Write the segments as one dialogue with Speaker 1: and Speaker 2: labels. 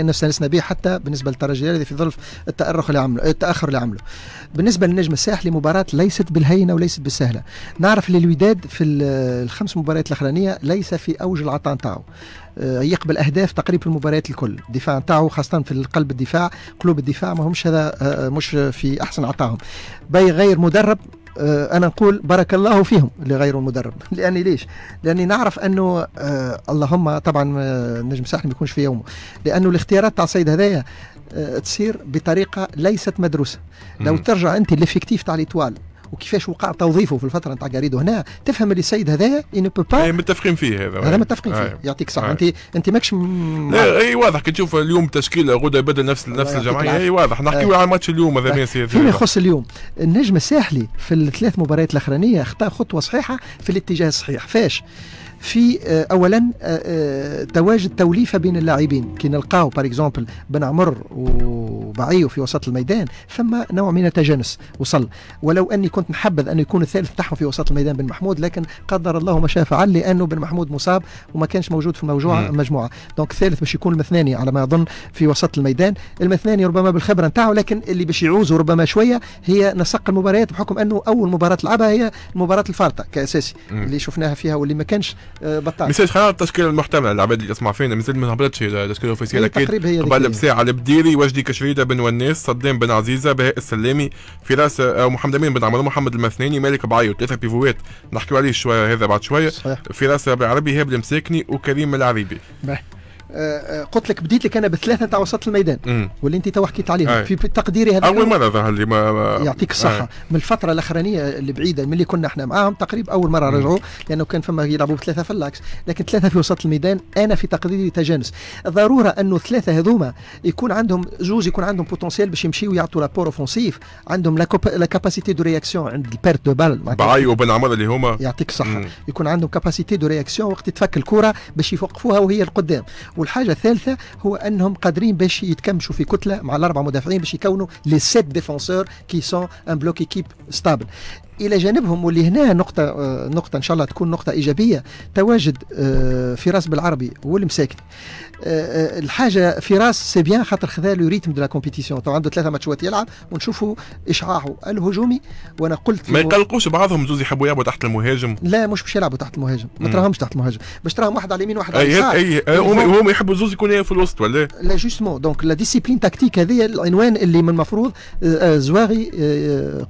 Speaker 1: كان نفسنا لسنا به حتى بالنسبه للترجي الرياضي في ظل التأرخ اللي عمله التاخر اللي عمله بالنسبه للنجم الساحلي مباراه ليست بالهينه وليست بالسهله نعرف الوداد في الخمس مباريات الاخرانيه ليس في اوج العطاء نتاعو آه، يقبل اهداف تقريبا المباريات الكل الدفاع نتاعو خاصه في قلب الدفاع قلوب الدفاع ما همش هذا آه، مش في احسن عطاهم باي غير مدرب آه، انا نقول بارك الله فيهم اللي غيروا المدرب لاني ليش لاني نعرف انه آه، اللهم طبعا آه، نجم ساحل ما يكونش في يومه لانه الاختيارات تاع السيد هذايا تصير بطريقه ليست مدروسه لو ترجع انت ليفيكتيف تاع ليطوال وكيفاش وقع توظيفه في الفتره نتاع جاريدو هنا تفهم اللي السيد هذايا ان بو با إيه، متفقين فيه هذا هذا متفقين فيه إيه. يعطيك صح إيه. انت انت ماكش لا
Speaker 2: اي واضح كي تشوف اليوم تشكيله غدا بدل نفس نفس الجمعيه اي واضح نحكيو على ماتش اليوم هذا ميسي فيما يخص
Speaker 1: اليوم النجم الساحلي في الثلاث مباريات الاخرانيه اخطا خطوه صحيحه في الاتجاه الصحيح فاش في آه، اولا آه، آه، تواجد توليفه بين اللاعبين كي نلقاو باغ اكزومبل بن عمر وبعيو في وسط الميدان ثم نوع من التجانس وصل ولو اني كنت نحبذ انه يكون الثالث تاعهم في وسط الميدان بن محمود لكن قدر الله ما شاء فعل لانه بن محمود مصاب وما كانش موجود في الموجوعه المجموعه دونك الثالث باش يكون المثناني على ما اظن في وسط الميدان المثناني ربما بالخبره نتاعو لكن اللي باش يعوزه ربما شويه هي نسق المباريات بحكم انه اول مباراه لعبها هي مباراه الفارطه كاساسي اللي شفناها فيها واللي ما كانش آه، بطال ميساج
Speaker 2: خلينا على التشكيله العباد اللي تسمع فينا مازال ما هبطتش التشكيل الاوفيسيال إيه، اكيد قبل بساعه البديري وجدي كشريده بن وناس صدام بن عزيزه بهاء السلامي فراس آه، محمد امين بن عمرو محمد المثناني مالك بعيو ثلاثه بيفوات نحكيو عليه شويه هذا بعد شويه فراس عربي هاب المساكني وكريم العريبي
Speaker 1: آه، آه، قلت لك بديت لك انا بثلاثه نتاع وسط الميدان مم. واللي انت تو حكيت عليهم في تقديري هذا اول مره
Speaker 2: ظهر لي ما... يعطيك الصحه
Speaker 1: من الفتره الاخرانيه البعيده ملي كنا احنا معاهم تقريبا اول مره رجعوا لانه كان فما يلعبوا بثلاثه في اللاكس لكن ثلاثه في وسط الميدان انا في تقديري تجانس ضروره انه الثلاثه هذوما يكون عندهم زوج يكون عندهم بوتنسيال باش يمشيو يعطوا لابور اوفونسيف عندهم لا كاباسيتي دو رياكسيون عند البيرت دو بال باي
Speaker 2: وبن عمر اللي هما يعطيك
Speaker 1: الصحه يكون عندهم كاباسيتي دو رياكسيون وقت تفك الكره باش يوقفوها وهي القدام والحاجه الثالثه هو انهم قادرين باش يتكمشوا في كتله مع الاربع مدافعين باش يكونوا لي سيت ديفونسور كي سون ان بلوك ايكيب ستابل الى جانبهم واللي هنا نقطه آه، نقطه ان شاء الله تكون نقطه ايجابيه تواجد آه، فراس بالعربي والمساكن آه، الحاجه فراس سي بيان خاطر خذا لو ريتم دو لا كومبيتيسيون تو عنده ثلاثه ماتشات يلعب ونشوفوا اشعاعه الهجومي وانا قلت ما
Speaker 2: يقلقوش بعضهم زوز يحبوا يلعبوا تحت المهاجم
Speaker 1: لا مش باش يلعبوا تحت المهاجم ما تراهمش تحت المهاجم باش تراهم واحد على اليمين واحد على اليسار اي
Speaker 2: هم يحبوا زوز يكونوا في الوسط ولا
Speaker 1: لا جوستمون دونك لا ديسيبلين تكتيك هذه العنوان اللي من المفروض زواغي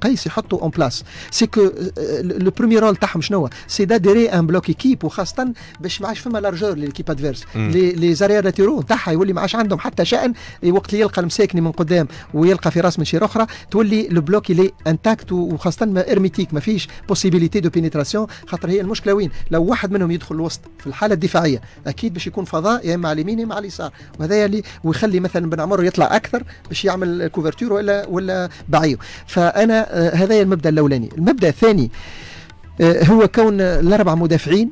Speaker 1: قيس يحطه اون بلاس سي كو لو برومي رول تاعهم شنو هو سي داديري ان بلوك ايكيب وخاصه باش ما عادش فما لارجور ليكيب ادفيرس لي زاريير لاتيرو تاعها يولي ما عادش عندهم حتى شان وقت اللي يلقى المساكني من قدام ويلقى في راس من شير اخرى تولي لو بلوك اللي انتاكت وخاصه ما ارميتيك ما فيش بوسيبيليتي دو بينيتراسيون خاطر هي المشكله وين لو واحد منهم يدخل الوسط في الحاله الدفاعيه اكيد باش يكون فضاء يا اما على اليمين يا اما على اليسار وهذا اللي ويخلي مثلا بن عمر يطلع اكثر باش يعمل كوفرتور ولا ولا بعيو فانا هذا المبدا الاولاني المبدا الثاني آه، هو كون الاربع مدافعين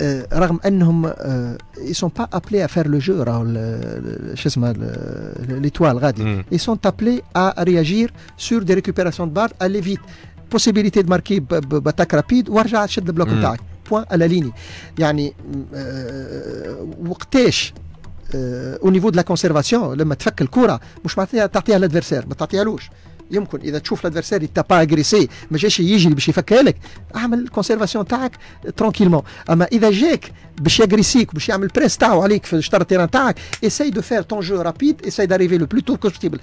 Speaker 1: آه، رغم انهم اي آه، sont با ابلي à لو جو راهو شو اسمه ليتوال غادي اي sont appelés à سور دي des récupérations de balles aller vite possibilité de باتاك رابيد وارجع شد البلوك نتاعك بوان على ليني يعني وقتاش او نيفو دو لا كونسيرفاسيون لما تفك الكره مش معناتها تعطيها لادفيرسير ما تعطيهالوش يمكن اذا تشوف لادفيرساري تا با اغريسي ما جاش يجري باش لك اعمل الكونسيرفاسيون تاعك ترونكيلمون اما اذا جاك باش يغريسيك باش يعمل بريس تاعو عليك في شطر التيران تاعك اساي دو فير طون جو رابيد اساي داريفي لو بلوتو كوستيبل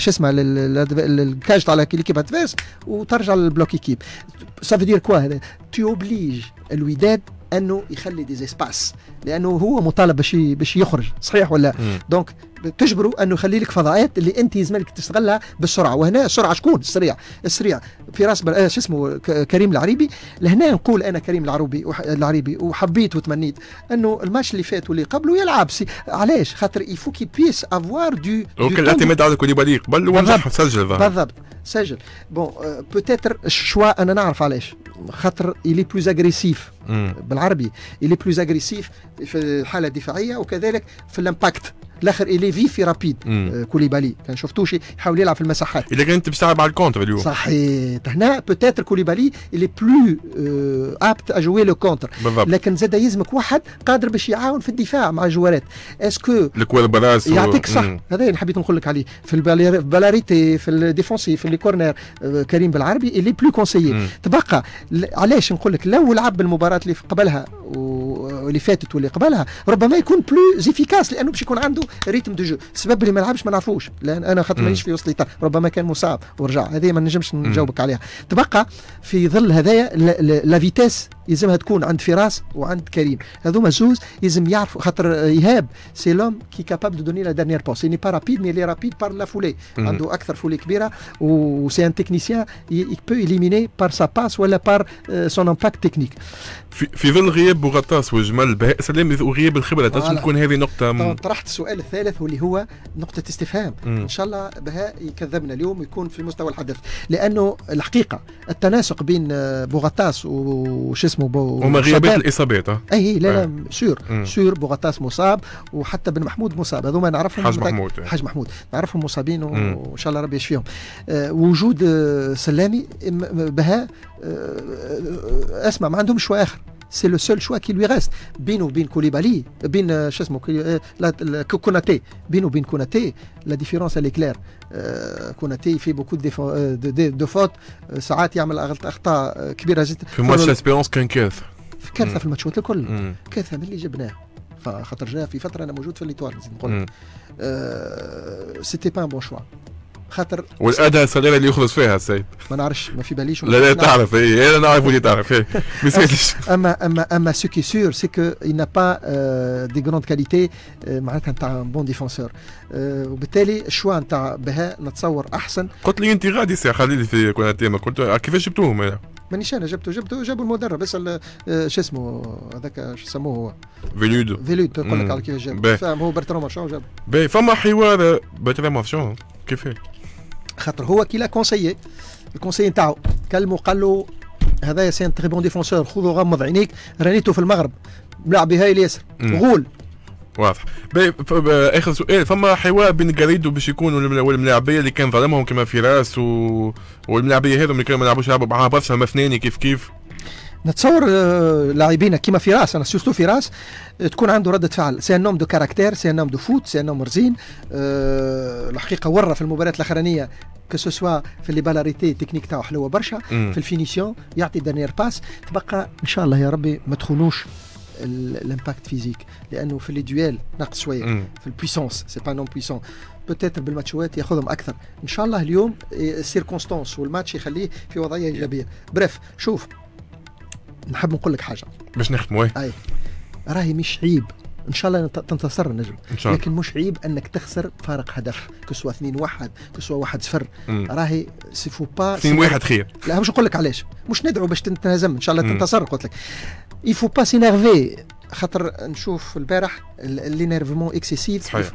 Speaker 1: شو اسمه الكاج تاع ليكيب ادفيرس وترجع للبلوك ايكيب سا دير كوا هذا تي اوبليج الوداد انه يخلي دي سباس لانه هو مطالب باش باش يخرج صحيح ولا مم. دونك تجبره انه يخلي لك فضاءات اللي انت لازم تستغلها بالسرعه وهنا السرعه شكون السريع السريع في راس بل... آه، شو اسمه كريم العريبي لهنا نقول انا كريم العروبي وح... العريبي وحبيت وتمنيت انه الماتش اللي فات واللي قبله يلعب سي علاش خاطر يفو كي بيس افوار دو وكان الاعتماد
Speaker 2: على كوليبالي قبل ونجح سجل بالضبط
Speaker 1: سجل بون بوتيتر الشوا انا نعرف علاش خطر إلي بلوز اغريسيف بالعربي إلي بلوز اغريسيف في الحالة الدفاعية وكذلك في الإمباكت الاخر الي في رابيد كوليبالي كان شفتوش يحاول يلعب في المساحات
Speaker 2: اذا كان انت بتلعب على الكونتر اليوم
Speaker 1: صحيح هنا بوتيتر كوليبالي اللي بلو ابت اجوي لو كونتر لكن زاد يلزمك واحد قادر باش يعاون في الدفاع مع الجوارات اسكو الكوال براس يعطيك صح هذا اللي حبيت نقول لك عليه في البالاريتي في الديفونسي في الكورنر آه، كريم بالعربي اللي بلو كونسيي تبقى علاش نقول لك لو لعب بالمباراه اللي قبلها واللي فاتت واللي قبلها ربما يكون بلو زيفيكاس لانه باش يكون عنده ريتم دو جو السبب اللي ما لعبش ما نعرفوش لان انا خاطر مانيش في وسط الاطار ربما كان مصاب ورجع هذه ما نجمش نجاوبك عليها تبقى في ظل هذايا لا فيتيس يلزمها تكون عند فراس وعند كريم هذوما زوز يلزم يعرفوا خاطر ايهاب سي لوم كي كاباب دو دوني لا دانيير بوس ني با رابيد مي لي رابيد بار لا فولي عنده اكثر فولي كبيره وسي ان تكنيسيان بو اليميني بار سا باس ولا بار سون امباكت تكنيك في, في
Speaker 2: ظل غياب بوغطاس وجمال بهاء سلام وغياب الخبره تنجم تكون هذه نقطه
Speaker 1: طرحت السؤال الثالث واللي هو نقطه استفهام ان شاء الله بهاء يكذبنا اليوم ويكون في مستوى الحدث لانه الحقيقه التناسق بين آه، بوغطاس وش اسمه بو وما غيابات
Speaker 2: الاصابات اه. اي لا لا اه.
Speaker 1: شور مم. شور بوغطاس مصاب وحتى بن محمود مصاب هذوما نعرفهم حاج محمود اه. حاج محمود نعرفهم مصابين وان شاء الله ربي يشفيهم آه وجود سلامي بهاء اسمع ما عندهمش اخر c'est le seul choix qui lui reste. Bin ou bin Koulibaly, bin euh, euh, Konaté, bin ou bin la différence elle est claire. Euh, Konaté fait beaucoup de fautes. Saat a un moi
Speaker 2: qu'un kef. Mm.
Speaker 1: fait le match, le خاطر والادهى
Speaker 2: الصغيره اللي يخلص فيها السيد
Speaker 1: ما نعرفش ما في باليش لا لا تعرف اي انا إيه، نعرف ودي تعرف اي ما يسالش اما اما اما سو كي سور سي كو اي n'a دي غروند كاليتي معناتها نتاع بون ديفونسور euh, وبالتالي الشوا نتاع بها نتصور احسن
Speaker 2: قلت لي انت غادي سي خليلي في ما قلت آه، كيفاش جبتوهم انا
Speaker 1: مانيش انا جبته جبته جابوا المدرب اسال آه، شو اسمه هذاك شو سموه هو
Speaker 2: فيلود فيلود يقول لك على كيفاش جاب فهم
Speaker 1: هو برترون مارشون جاب
Speaker 2: باهي فما حوار برترون مارشون كيفاش
Speaker 1: خاطر هو كي لا كونسيي الكونسيي نتاعو كلمو قال له هذايا سي تري بون ديفونسور خذو غمض عينيك رانيتو في المغرب ملعب هاي ياسر غول
Speaker 2: واضح اخر سؤال فما حوار بين جاريدو باش يكون والملاعبيه اللي كان ظلمهم كما فراس و... والملاعبيه هذو اللي كانوا ما لعبوش لعبوا معاها برشا اثنين كيف كيف
Speaker 1: نتصور آه، لاعبين كيما فراس انا سورتو فراس آه، تكون عنده رده فعل سي نوم دو كاركتير سي نوم دو فوت سي نوم رزين أه الحقيقه ورى في المباريات الاخرانيه كسوسوا في اللي بالاريتي تكنيك تاعو حلوه برشا في الفينيسيون يعطي دانيير باس تبقى ان شاء الله يا ربي ما تخونوش الامباكت فيزيك لانه في لي دويل ناقص شويه في البويسونس سي با نون بويسون بوتيتر بالماتشوات ياخذهم اكثر ان شاء الله اليوم السيركونستانس آه، والماتش يخليه في وضعيه ايجابيه بريف شوف نحب نقول لك حاجه
Speaker 2: باش نختموا اي
Speaker 1: راهي مش عيب ان شاء الله تنتصر النجم إن شاء الله. لكن مش عيب انك تخسر فارق هدف كسوة 2 واحد كسوة واحد صفر راهي سي فو با 2 واحد خير لا مش نقول لك علاش مش ندعو باش تنهزم ان شاء الله تنتصر قلت لك يفو با سينيرفي خاطر نشوف البارح اللي نيرفمون اكسيسيف صحيح.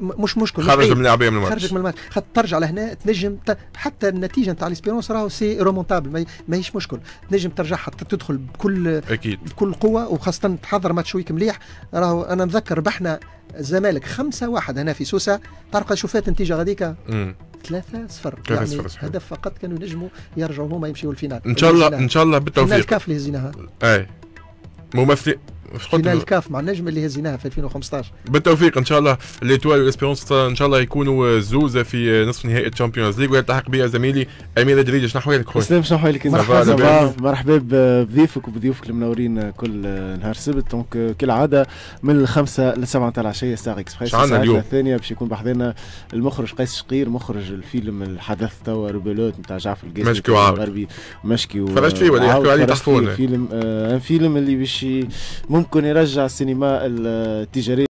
Speaker 1: مش مشكل خرج من العبيه من الماتش خرج من الماتش خاطر ترجع لهنا تنجم حتى النتيجه نتاع ليسبيرونس راهو سي رومونتابل ماهيش مشكل تنجم ترجع حتى تدخل بكل اكيد بكل قوه وخاصه تحضر ماتش ويك مليح راهو انا مذكر ربحنا الزمالك خمسة واحد هنا في سوسة تعرف شوفات النتيجة غاديك ثلاثة صفر يعني صفر هدف فقط كانوا ينجموا يرجعوا هما يمشيوا للفينال ان شاء الله ان شاء الله بالتوفيق الكاف اللي هزيناها
Speaker 2: اي ممثل فينال الكاف
Speaker 1: مع النجم اللي هزيناها في 2015
Speaker 2: بالتوفيق ان شاء الله ليتوال والاسبيرونس ان شاء الله يكونوا زوزه في نصف نهائي الشامبيونز ليغ ويلتحق بها زميلي امير دريج شنو احوالك خويا؟ سلام شنو احوالك مرحبا
Speaker 1: مرحبا بضيفك وبضيوفك المنورين كل نهار سبت دونك كالعاده من الخمسه للسبعه تاع العشيه ساعه اكسبريس الساعه اليوم الثانيه باش يكون بحذنا المخرج قيس شقير مخرج الفيلم الحدث توا روبيلوت نتاع جعفر القاسم مشكي وعاود مشكي تفرجت فيه ولا يحكوا عليه تحفون فيلم آه، فيلم اللي باش ممكن يرجع السينما التجارية